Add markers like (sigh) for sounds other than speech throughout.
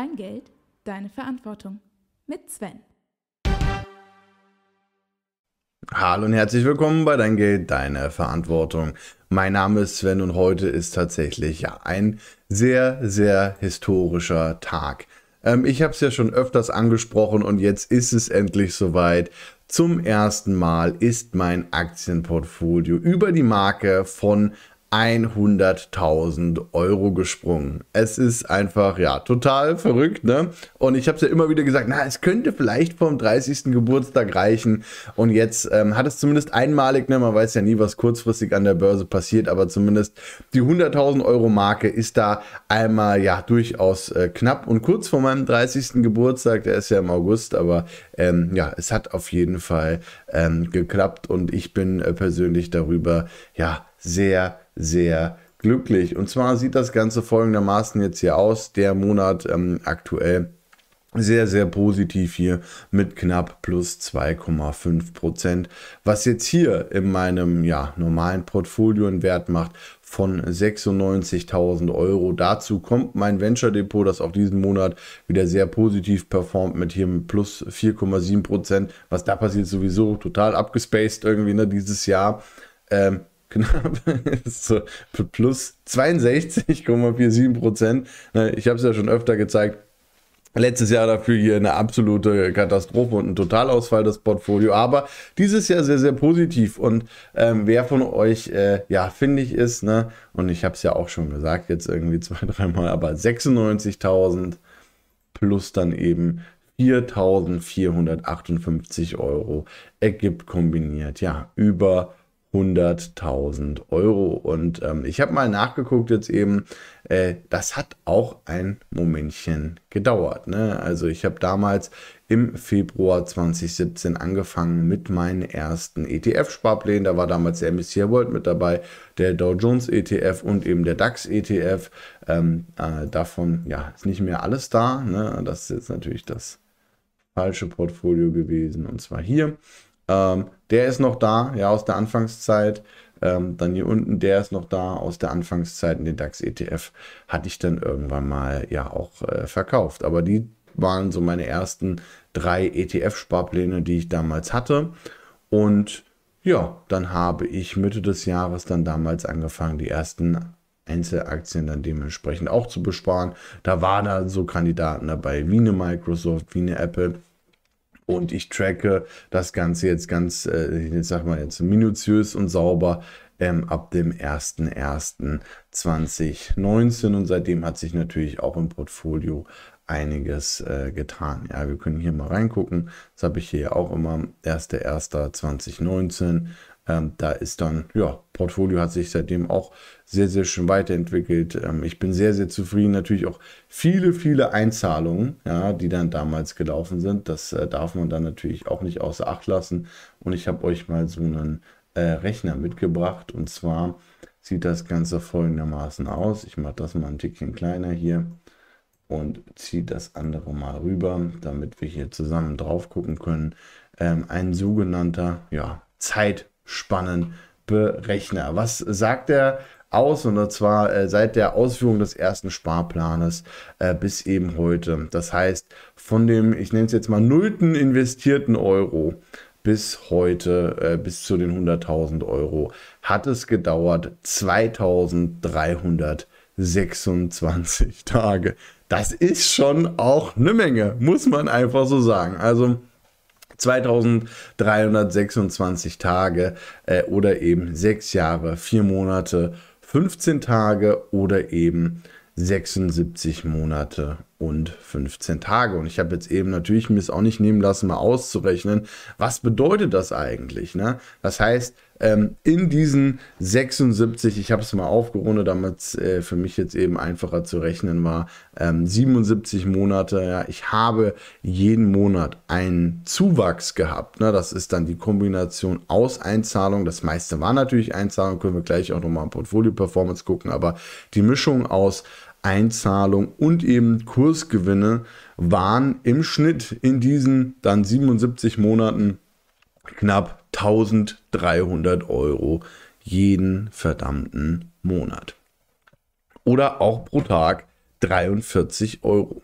Dein Geld, deine Verantwortung mit Sven. Hallo und herzlich willkommen bei Dein Geld, deine Verantwortung. Mein Name ist Sven und heute ist tatsächlich ja ein sehr, sehr historischer Tag. Ähm, ich habe es ja schon öfters angesprochen und jetzt ist es endlich soweit. Zum ersten Mal ist mein Aktienportfolio über die Marke von 100.000 Euro gesprungen. Es ist einfach, ja, total verrückt, ne? Und ich habe es ja immer wieder gesagt, na, es könnte vielleicht vom 30. Geburtstag reichen. Und jetzt ähm, hat es zumindest einmalig, ne? Man weiß ja nie, was kurzfristig an der Börse passiert, aber zumindest die 100.000 Euro Marke ist da einmal, ja, durchaus äh, knapp. Und kurz vor meinem 30. Geburtstag, der ist ja im August, aber ähm, ja, es hat auf jeden Fall ähm, geklappt und ich bin äh, persönlich darüber, ja, sehr sehr glücklich. Und zwar sieht das Ganze folgendermaßen jetzt hier aus. Der Monat ähm, aktuell sehr, sehr positiv hier mit knapp plus 2,5 Prozent, was jetzt hier in meinem ja, normalen Portfolio einen Wert macht von 96.000 Euro. Dazu kommt mein Venture Depot, das auch diesen Monat wieder sehr positiv performt mit hier mit plus 4,7 Prozent. Was da passiert, sowieso total abgespaced irgendwie ne, dieses Jahr. Ähm, knapp (laughs) so, plus 62,47 Prozent. Ne, ich habe es ja schon öfter gezeigt. Letztes Jahr dafür hier eine absolute Katastrophe und ein Totalausfall das Portfolio, aber dieses Jahr sehr, sehr positiv. Und ähm, wer von euch, äh, ja, finde ich ist, ne, und ich habe es ja auch schon gesagt, jetzt irgendwie zwei, dreimal, aber 96.000 plus dann eben 4.458 Euro ergibt kombiniert, ja, über 100.000 Euro. Und ähm, ich habe mal nachgeguckt jetzt eben, äh, das hat auch ein Momentchen gedauert. Ne? Also ich habe damals im Februar 2017 angefangen mit meinen ersten ETF-Sparplänen. Da war damals der MSCI World mit dabei, der Dow Jones ETF und eben der DAX ETF. Ähm, äh, davon ja, ist nicht mehr alles da. Ne? Das ist jetzt natürlich das falsche Portfolio gewesen und zwar hier. Ähm, der ist noch da, ja, aus der Anfangszeit. Ähm, dann hier unten, der ist noch da aus der Anfangszeit in den DAX-ETF. Hatte ich dann irgendwann mal ja auch äh, verkauft. Aber die waren so meine ersten drei ETF-Sparpläne, die ich damals hatte. Und ja, dann habe ich Mitte des Jahres dann damals angefangen, die ersten Einzelaktien dann dementsprechend auch zu besparen. Da waren dann so Kandidaten dabei, wie eine Microsoft, wie eine Apple und ich tracke das Ganze jetzt ganz, äh, ich sag mal jetzt minutiös und sauber ähm, ab dem 01.01.2019 und seitdem hat sich natürlich auch im Portfolio einiges äh, getan. Ja, wir können hier mal reingucken. Das habe ich hier auch immer. 1.1.2019. Ähm, da ist dann, ja, Portfolio hat sich seitdem auch sehr, sehr schön weiterentwickelt. Ähm, ich bin sehr, sehr zufrieden. Natürlich auch viele, viele Einzahlungen, ja, die dann damals gelaufen sind. Das äh, darf man dann natürlich auch nicht außer Acht lassen. Und ich habe euch mal so einen äh, Rechner mitgebracht. Und zwar sieht das Ganze folgendermaßen aus. Ich mache das mal ein Tickchen kleiner hier und ziehe das andere mal rüber, damit wir hier zusammen drauf gucken können. Ähm, ein sogenannter ja, Zeitspannenberechner. Was sagt er aus? Und zwar äh, seit der Ausführung des ersten Sparplanes äh, bis eben heute. Das heißt, von dem, ich nenne es jetzt mal, nullten investierten Euro bis heute, äh, bis zu den 100.000 Euro, hat es gedauert 2300 Euro. 26 Tage. Das ist schon auch eine Menge, muss man einfach so sagen. Also 2326 Tage äh, oder eben sechs Jahre, vier Monate, 15 Tage oder eben 76 Monate und 15 Tage. Und ich habe jetzt eben natürlich mir es auch nicht nehmen lassen, mal auszurechnen, was bedeutet das eigentlich? Ne? Das heißt, ähm, in diesen 76, ich habe es mal aufgerundet, damit es äh, für mich jetzt eben einfacher zu rechnen war, ähm, 77 Monate, ja, ich habe jeden Monat einen Zuwachs gehabt. Ne? Das ist dann die Kombination aus Einzahlung. Das meiste war natürlich Einzahlung, können wir gleich auch nochmal im Portfolio-Performance gucken, aber die Mischung aus Einzahlung und eben Kursgewinne waren im Schnitt in diesen dann 77 Monaten knapp 1300 Euro jeden verdammten Monat. Oder auch pro Tag 43 Euro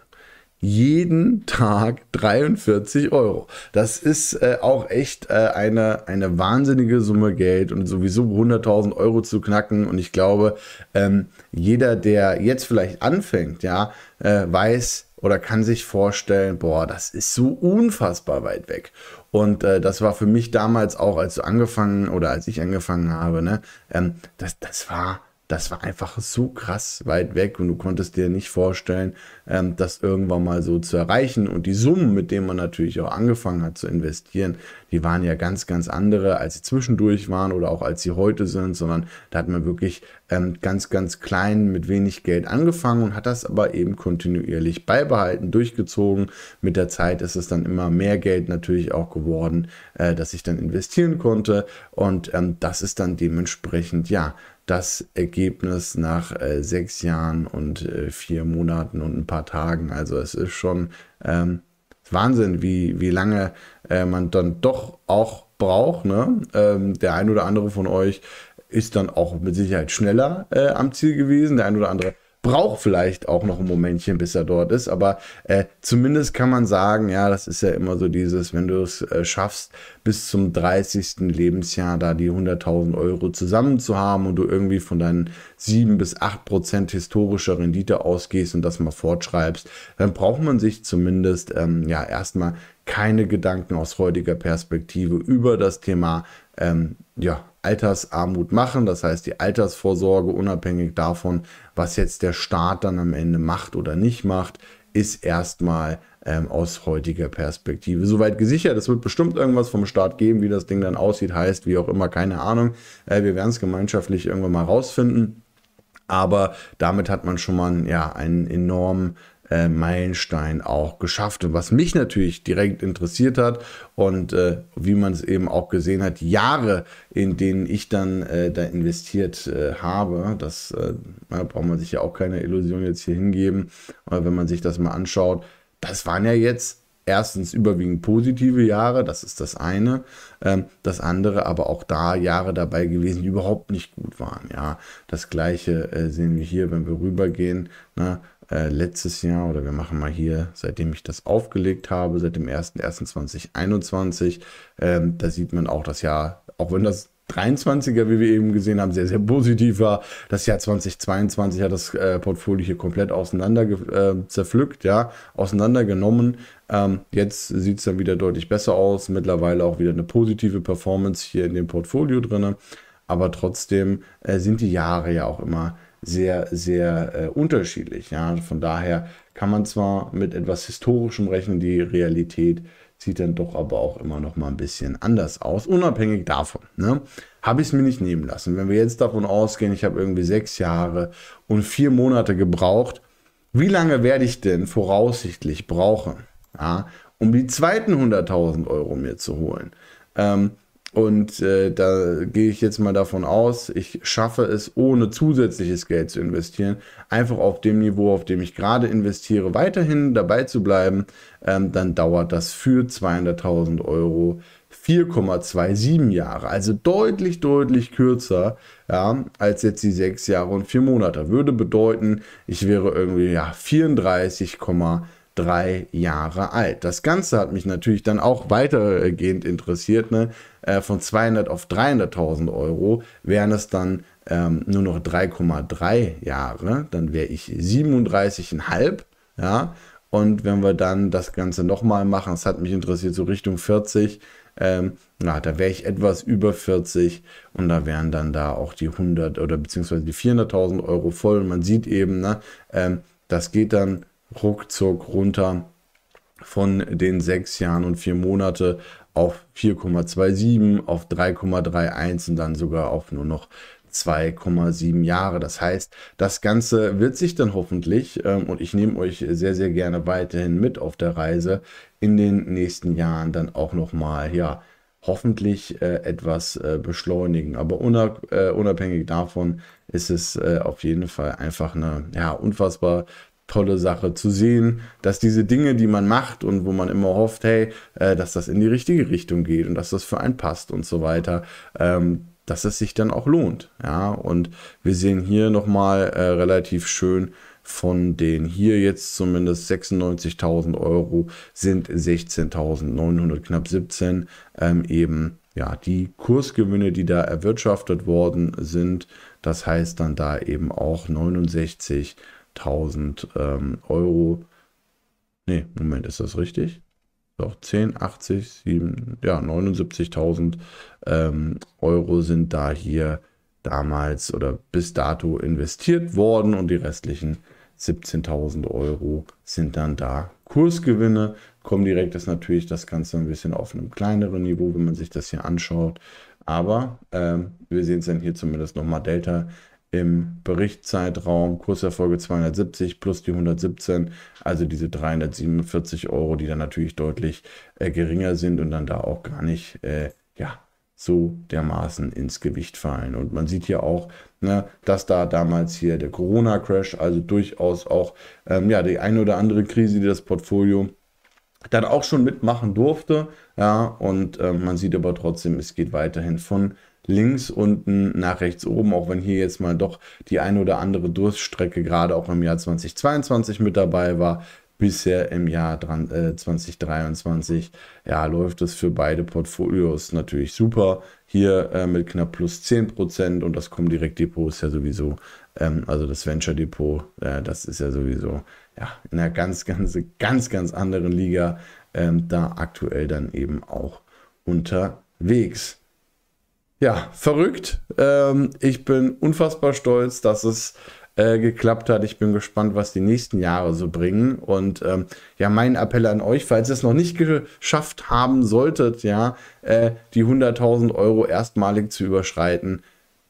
jeden Tag 43 Euro. Das ist äh, auch echt äh, eine, eine wahnsinnige Summe Geld und sowieso 100.000 Euro zu knacken. Und ich glaube, ähm, jeder, der jetzt vielleicht anfängt, ja, äh, weiß oder kann sich vorstellen, boah, das ist so unfassbar weit weg. Und äh, das war für mich damals auch, als du angefangen oder als ich angefangen habe, ne, ähm, das, das war das war einfach so krass weit weg und du konntest dir nicht vorstellen, ähm, das irgendwann mal so zu erreichen. Und die Summen, mit denen man natürlich auch angefangen hat zu investieren, die waren ja ganz, ganz andere, als sie zwischendurch waren oder auch als sie heute sind, sondern da hat man wirklich ähm, ganz, ganz klein mit wenig Geld angefangen und hat das aber eben kontinuierlich beibehalten, durchgezogen. Mit der Zeit ist es dann immer mehr Geld natürlich auch geworden, äh, dass ich dann investieren konnte. Und ähm, das ist dann dementsprechend, ja, das Ergebnis nach äh, sechs Jahren und äh, vier Monaten und ein paar Tagen. Also es ist schon ähm, Wahnsinn, wie, wie lange äh, man dann doch auch braucht. Ne? Ähm, der ein oder andere von euch ist dann auch mit Sicherheit schneller äh, am Ziel gewesen. Der ein oder andere braucht vielleicht auch noch ein Momentchen, bis er dort ist. Aber äh, zumindest kann man sagen, ja, das ist ja immer so dieses, wenn du es äh, schaffst, bis zum 30. Lebensjahr da die 100.000 Euro zusammen zu haben und du irgendwie von deinen 7 bis 8 Prozent historischer Rendite ausgehst und das mal fortschreibst, dann braucht man sich zumindest ähm, ja erstmal keine Gedanken aus heutiger Perspektive über das Thema ähm, ja, Altersarmut machen. Das heißt, die Altersvorsorge, unabhängig davon, was jetzt der Staat dann am Ende macht oder nicht macht, ist erstmal ähm, aus heutiger Perspektive soweit gesichert. Es wird bestimmt irgendwas vom Staat geben, wie das Ding dann aussieht, heißt, wie auch immer, keine Ahnung. Äh, wir werden es gemeinschaftlich irgendwann mal rausfinden. Aber damit hat man schon mal ja, einen enormen äh, Meilenstein auch geschafft. Und was mich natürlich direkt interessiert hat und äh, wie man es eben auch gesehen hat, Jahre, in denen ich dann äh, da investiert äh, habe, das äh, braucht man sich ja auch keine Illusion jetzt hier hingeben, aber wenn man sich das mal anschaut, das waren ja jetzt erstens überwiegend positive Jahre, das ist das eine. Ähm, das andere aber auch da Jahre dabei gewesen, die überhaupt nicht gut waren. Ja, das gleiche äh, sehen wir hier, wenn wir rübergehen. Na, ne? äh, letztes Jahr oder wir machen mal hier, seitdem ich das aufgelegt habe, seit dem 01.01.2021. Ähm, da sieht man auch das Jahr, auch wenn das 23er, wie wir eben gesehen haben, sehr, sehr positiv war. Das Jahr 2022 hat das äh, Portfolio hier komplett auseinander äh, zerpflückt, ja, auseinandergenommen. Ähm, jetzt sieht es dann wieder deutlich besser aus. Mittlerweile auch wieder eine positive Performance hier in dem Portfolio drin. Aber trotzdem äh, sind die Jahre ja auch immer sehr, sehr äh, unterschiedlich. Ja? Also von daher kann man zwar mit etwas Historischem rechnen, die Realität sieht dann doch aber auch immer noch mal ein bisschen anders aus, unabhängig davon. Ne? Habe ich es mir nicht nehmen lassen. Wenn wir jetzt davon ausgehen, ich habe irgendwie sechs Jahre und vier Monate gebraucht, wie lange werde ich denn voraussichtlich brauchen, ja, um die zweiten 100.000 Euro mir zu holen? Ähm, und äh, da gehe ich jetzt mal davon aus, ich schaffe es, ohne zusätzliches Geld zu investieren, einfach auf dem Niveau, auf dem ich gerade investiere, weiterhin dabei zu bleiben. Ähm, dann dauert das für 200.000 Euro 4,27 Jahre, also deutlich, deutlich kürzer ja, als jetzt die sechs Jahre und vier Monate. Würde bedeuten, ich wäre irgendwie ja, 34,8 drei Jahre alt. Das Ganze hat mich natürlich dann auch weitergehend interessiert. Ne? Äh, von 200 auf 300.000 Euro wären es dann ähm, nur noch 3,3 Jahre. Dann wäre ich 37,5. Ja? Und wenn wir dann das Ganze nochmal machen, es hat mich interessiert, so Richtung 40, ähm, na, da wäre ich etwas über 40 und da wären dann da auch die 100 oder beziehungsweise die 400.000 Euro voll. Und man sieht eben, ne, ähm, das geht dann ruckzuck runter von den sechs Jahren und vier Monate auf 4,27, auf 3,31 und dann sogar auf nur noch 2,7 Jahre. Das heißt, das Ganze wird sich dann hoffentlich, ähm, und ich nehme euch sehr, sehr gerne weiterhin mit auf der Reise, in den nächsten Jahren dann auch nochmal, ja, hoffentlich äh, etwas äh, beschleunigen. Aber unab äh, unabhängig davon ist es äh, auf jeden Fall einfach eine ja, unfassbar tolle Sache zu sehen, dass diese Dinge, die man macht und wo man immer hofft, hey, äh, dass das in die richtige Richtung geht und dass das für einen passt und so weiter, ähm, dass es sich dann auch lohnt. Ja, und wir sehen hier nochmal äh, relativ schön, von den hier jetzt zumindest 96.000 Euro sind 16.900, knapp 17 ähm, eben ja, die Kursgewinne, die da erwirtschaftet worden sind. Das heißt dann da eben auch 69 1000 ähm, Euro. Ne, Moment, ist das richtig? Doch, 10, 80, 7, ja, 79.000 ähm, Euro sind da hier damals oder bis dato investiert worden und die restlichen 17.000 Euro sind dann da Kursgewinne. direkt, ist natürlich das Ganze ein bisschen auf einem kleineren Niveau, wenn man sich das hier anschaut. Aber ähm, wir sehen es dann hier zumindest nochmal. Delta im Berichtszeitraum Kurserfolge 270 plus die 117, also diese 347 Euro, die dann natürlich deutlich äh, geringer sind und dann da auch gar nicht äh, ja, so dermaßen ins Gewicht fallen. Und man sieht hier auch, ne, dass da damals hier der Corona-Crash, also durchaus auch ähm, ja, die eine oder andere Krise, die das Portfolio dann auch schon mitmachen durfte. Ja, und äh, man sieht aber trotzdem, es geht weiterhin von links unten nach rechts oben, auch wenn hier jetzt mal doch die ein oder andere Durststrecke gerade auch im Jahr 2022 mit dabei war. Bisher im Jahr 2023 äh, ja, läuft es für beide Portfolios natürlich super. Hier äh, mit knapp plus 10% und das Comdirect Depot ist ja sowieso, ähm, also das Venture Depot, äh, das ist ja sowieso ja, in einer ganz, ganz, ganz, ganz anderen Liga ähm, da aktuell dann eben auch unterwegs ja, verrückt. Ähm, ich bin unfassbar stolz, dass es äh, geklappt hat. Ich bin gespannt, was die nächsten Jahre so bringen. Und ähm, ja, mein Appell an euch, falls ihr es noch nicht geschafft haben solltet, ja, äh, die 100.000 Euro erstmalig zu überschreiten,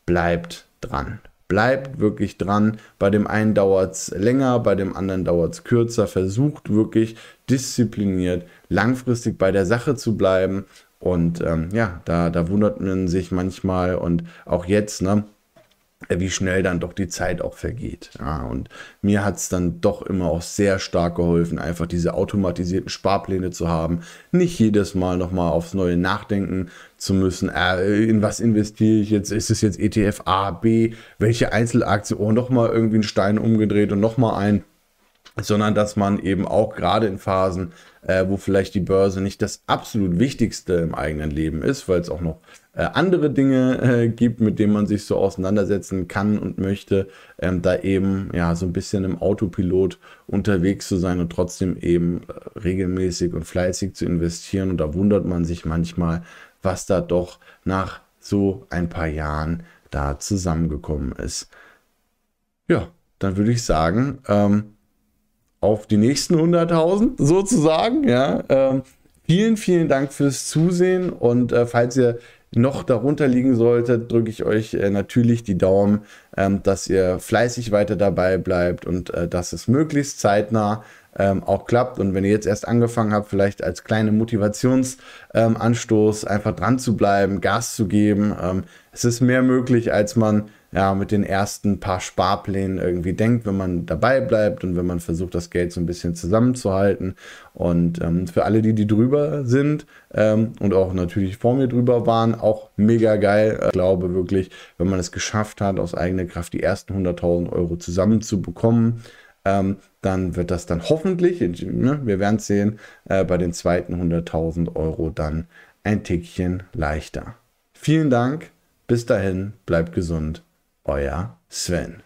bleibt dran bleibt wirklich dran. Bei dem einen dauert es länger, bei dem anderen dauert es kürzer. Versucht wirklich diszipliniert, langfristig bei der Sache zu bleiben und ähm, ja, da, da wundert man sich manchmal und auch jetzt, ne, wie schnell dann doch die Zeit auch vergeht. Ja, und mir hat es dann doch immer auch sehr stark geholfen, einfach diese automatisierten Sparpläne zu haben, nicht jedes Mal nochmal aufs Neue nachdenken zu müssen, äh, in was investiere ich jetzt, ist es jetzt ETF A, B, welche Einzelaktie, oh, nochmal irgendwie einen Stein umgedreht und nochmal ein, sondern dass man eben auch gerade in Phasen, äh, wo vielleicht die Börse nicht das absolut Wichtigste im eigenen Leben ist, weil es auch noch äh, andere Dinge äh, gibt, mit denen man sich so auseinandersetzen kann und möchte, ähm, da eben ja so ein bisschen im Autopilot unterwegs zu sein und trotzdem eben äh, regelmäßig und fleißig zu investieren. Und da wundert man sich manchmal, was da doch nach so ein paar Jahren da zusammengekommen ist. Ja, dann würde ich sagen, ähm, auf die nächsten 100.000 sozusagen. Ja, ähm, vielen, vielen Dank fürs Zusehen und äh, falls ihr noch darunter liegen solltet, drücke ich euch äh, natürlich die Daumen, ähm, dass ihr fleißig weiter dabei bleibt und äh, dass es möglichst zeitnah ähm, auch klappt. Und wenn ihr jetzt erst angefangen habt, vielleicht als kleine Motivationsanstoß ähm, einfach dran zu bleiben, Gas zu geben. Ähm, es ist mehr möglich, als man ja, mit den ersten paar Sparplänen irgendwie denkt, wenn man dabei bleibt und wenn man versucht, das Geld so ein bisschen zusammenzuhalten. Und ähm, für alle, die, die drüber sind ähm, und auch natürlich vor mir drüber waren, auch mega geil. Ich glaube wirklich, wenn man es geschafft hat, aus eigener Kraft die ersten 100.000 Euro zusammenzubekommen, ähm, dann wird das dann hoffentlich, ne, wir werden es sehen, äh, bei den zweiten 100.000 Euro dann ein Tickchen leichter. Vielen Dank, bis dahin, bleibt gesund euer Sven.